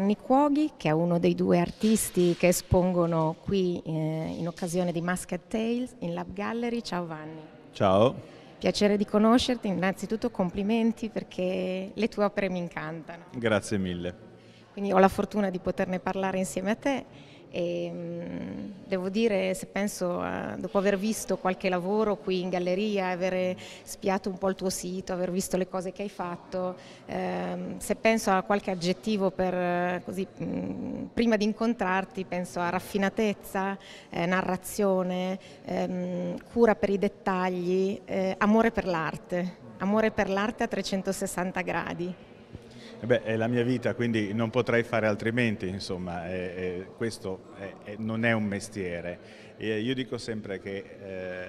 Giovanni Cuoghi, che è uno dei due artisti che espongono qui eh, in occasione di Masked Tales in Lab Gallery. Ciao Vanni. Ciao. Piacere di conoscerti, innanzitutto complimenti perché le tue opere mi incantano. Grazie mille. Quindi ho la fortuna di poterne parlare insieme a te e, devo dire, se penso, a, dopo aver visto qualche lavoro qui in galleria, aver spiato un po' il tuo sito, aver visto le cose che hai fatto, ehm, se penso a qualche aggettivo per, così, mh, prima di incontrarti, penso a raffinatezza, eh, narrazione, ehm, cura per i dettagli, eh, amore per l'arte, amore per l'arte a 360 gradi. Eh beh, è la mia vita, quindi non potrei fare altrimenti, insomma, eh, eh, questo è, non è un mestiere. E io dico sempre che eh,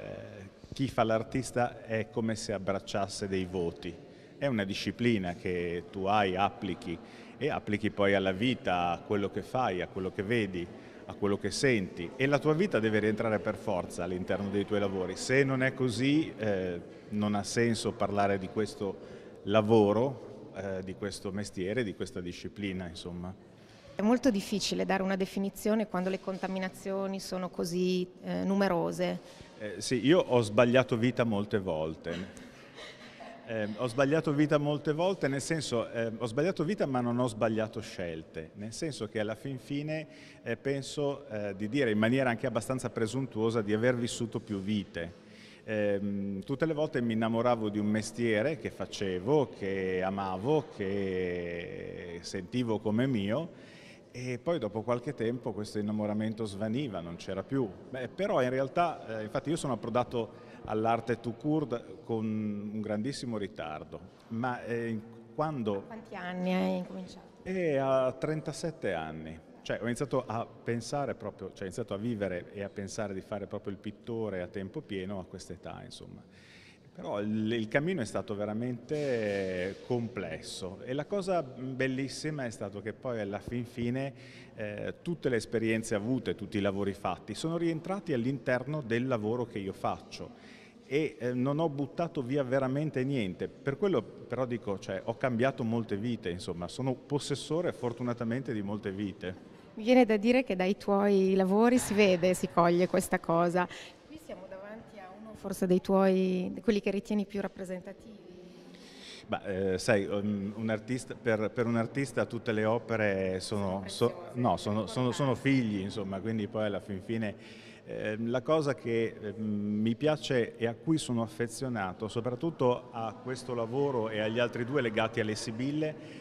chi fa l'artista è come se abbracciasse dei voti, è una disciplina che tu hai, applichi e applichi poi alla vita, a quello che fai, a quello che vedi a quello che senti e la tua vita deve rientrare per forza all'interno dei tuoi lavori. Se non è così eh, non ha senso parlare di questo lavoro eh, di questo mestiere, di questa disciplina. Insomma. È molto difficile dare una definizione quando le contaminazioni sono così eh, numerose. Eh, sì, io ho sbagliato vita molte volte. Eh, ho sbagliato vita molte volte, nel senso eh, ho sbagliato vita ma non ho sbagliato scelte, nel senso che alla fin fine eh, penso eh, di dire in maniera anche abbastanza presuntuosa di aver vissuto più vite ehm, tutte le volte mi innamoravo di un mestiere che facevo, che amavo, che sentivo come mio e poi dopo qualche tempo questo innamoramento svaniva, non c'era più. Beh, però in realtà, eh, infatti io sono approdato all'arte to court con un grandissimo ritardo, ma eh, quando... A quanti anni hai cominciato? Eh, a 37 anni. Cioè, ho iniziato a pensare proprio, cioè ho iniziato a vivere e a pensare di fare proprio il pittore a tempo pieno a questa età, insomma. Però il, il cammino è stato veramente complesso e la cosa bellissima è stato che poi alla fin fine eh, tutte le esperienze avute, tutti i lavori fatti sono rientrati all'interno del lavoro che io faccio e eh, non ho buttato via veramente niente. Per quello però dico, cioè, ho cambiato molte vite, insomma, sono possessore fortunatamente di molte vite. Mi viene da dire che dai tuoi lavori si vede, si coglie questa cosa. Qui siamo davanti a uno forse dei tuoi, quelli che ritieni più rappresentativi Bah, eh, sai, um, un artista, per, per, un artista tutte le opere sono, so, no, sono, sono, sono figli, insomma, quindi poi alla fin fine eh, la cosa che eh, mi piace e a cui sono affezionato, soprattutto a questo lavoro e agli altri due legati alle Sibille,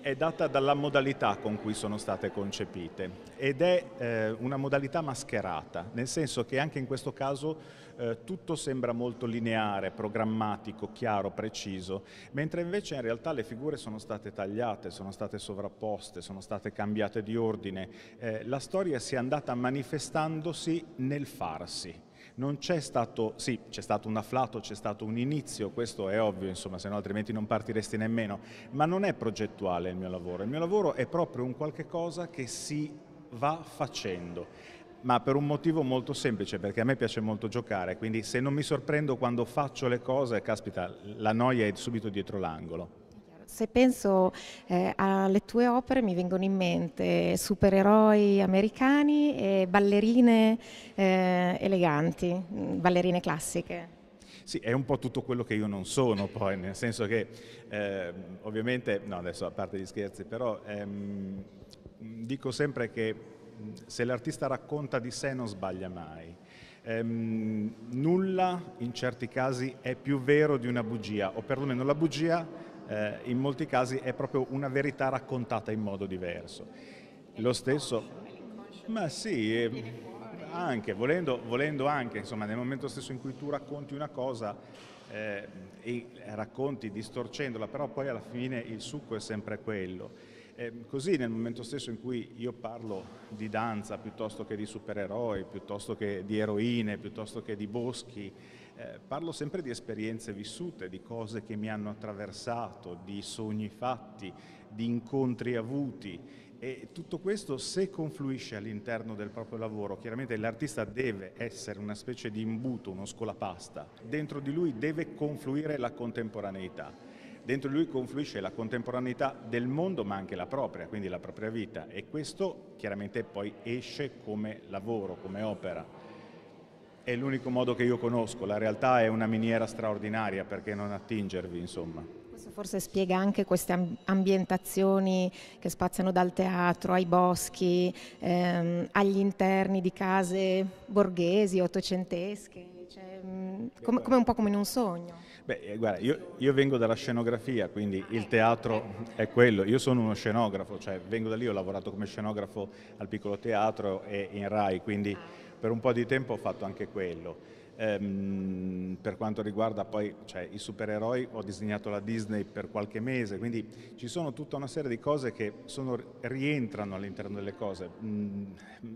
è data dalla modalità con cui sono state concepite ed è eh, una modalità mascherata, nel senso che anche in questo caso eh, tutto sembra molto lineare, programmatico, chiaro, preciso, mentre invece in realtà le figure sono state tagliate, sono state sovrapposte, sono state cambiate di ordine, eh, la storia si è andata manifestandosi nel farsi non c'è stato, sì, c'è stato un afflato, c'è stato un inizio, questo è ovvio, insomma, se no altrimenti non partiresti nemmeno, ma non è progettuale il mio lavoro, il mio lavoro è proprio un qualche cosa che si va facendo ma per un motivo molto semplice, perché a me piace molto giocare, quindi se non mi sorprendo quando faccio le cose, caspita, la noia è subito dietro l'angolo. Se penso eh, alle tue opere mi vengono in mente supereroi americani e ballerine eh, eleganti, mm, ballerine classiche. Sì, è un po' tutto quello che io non sono poi, nel senso che eh, ovviamente, no adesso a parte gli scherzi, però ehm, dico sempre che se l'artista racconta di sé non sbaglia mai. Ehm, nulla in certi casi è più vero di una bugia, o perlomeno la bugia eh, in molti casi è proprio una verità raccontata in modo diverso. Lo stesso... Ma sì, è, ehm, anche, volendo, volendo anche, insomma, nel momento stesso in cui tu racconti una cosa eh, e racconti distorcendola, però poi alla fine il succo è sempre quello. E così nel momento stesso in cui io parlo di danza piuttosto che di supereroi, piuttosto che di eroine, piuttosto che di boschi, eh, parlo sempre di esperienze vissute, di cose che mi hanno attraversato, di sogni fatti, di incontri avuti e tutto questo se confluisce all'interno del proprio lavoro, chiaramente l'artista deve essere una specie di imbuto, uno scolapasta, dentro di lui deve confluire la contemporaneità. Dentro lui confluisce la contemporaneità del mondo ma anche la propria, quindi la propria vita e questo chiaramente poi esce come lavoro, come opera. È l'unico modo che io conosco, la realtà è una miniera straordinaria perché non attingervi insomma. Questo forse spiega anche queste ambientazioni che spaziano dal teatro ai boschi, ehm, agli interni di case borghesi, ottocentesche. Cioè, mm, come, come, un po' come in un sogno. Beh, eh, guarda, io, io vengo dalla scenografia, quindi il teatro è quello. Io sono uno scenografo, cioè vengo da lì, ho lavorato come scenografo al piccolo teatro e in RAI, quindi ah. per un po' di tempo ho fatto anche quello. Ehm, per quanto riguarda poi cioè, i supereroi, ho disegnato la Disney per qualche mese, quindi ci sono tutta una serie di cose che sono, rientrano all'interno delle cose. Mm,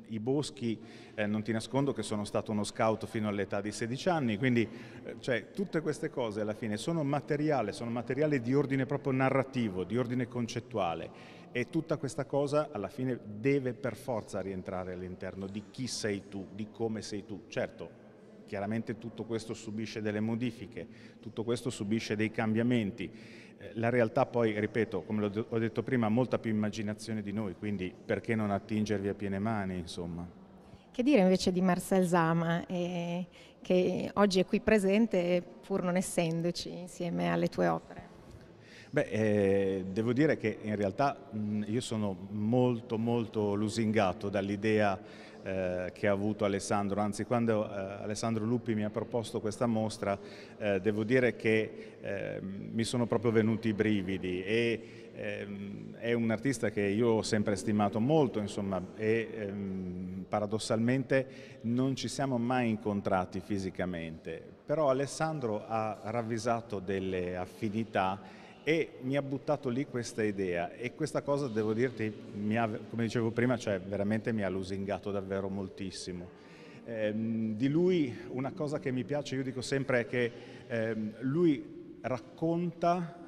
I boschi, eh, non ti nascondo che sono stato uno scout fino all'età di 16 anni, quindi eh, cioè, tutte queste cose alla fine sono materiale, sono materiale di ordine proprio narrativo, di ordine concettuale e tutta questa cosa alla fine deve per forza rientrare all'interno di chi sei tu, di come sei tu. Certo, Chiaramente tutto questo subisce delle modifiche, tutto questo subisce dei cambiamenti. Eh, la realtà poi, ripeto, come ho detto prima, ha molta più immaginazione di noi, quindi perché non attingervi a piene mani, insomma. Che dire invece di Marcel Zama, eh, che oggi è qui presente pur non essendoci insieme alle tue opere? Beh, eh, devo dire che in realtà mh, io sono molto molto lusingato dall'idea eh, che ha avuto Alessandro, anzi quando eh, Alessandro Luppi mi ha proposto questa mostra eh, devo dire che ehm, mi sono proprio venuti i brividi e ehm, è un artista che io ho sempre stimato molto insomma, e ehm, paradossalmente non ci siamo mai incontrati fisicamente, però Alessandro ha ravvisato delle affinità e mi ha buttato lì questa idea e questa cosa devo dirti, ha, come dicevo prima, cioè veramente mi ha lusingato davvero moltissimo. Eh, di lui una cosa che mi piace, io dico sempre, è che eh, lui racconta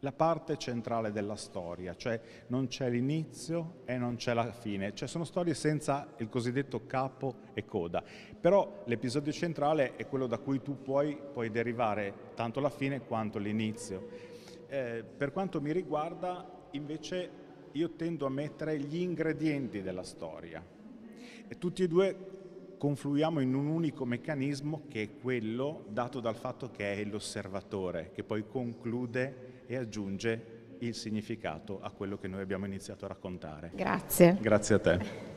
la parte centrale della storia, cioè non c'è l'inizio e non c'è la fine, cioè sono storie senza il cosiddetto capo e coda, però l'episodio centrale è quello da cui tu puoi, puoi derivare tanto la fine quanto l'inizio. Eh, per quanto mi riguarda invece io tendo a mettere gli ingredienti della storia e tutti e due confluiamo in un unico meccanismo che è quello dato dal fatto che è l'osservatore che poi conclude e aggiunge il significato a quello che noi abbiamo iniziato a raccontare. Grazie. Grazie a te.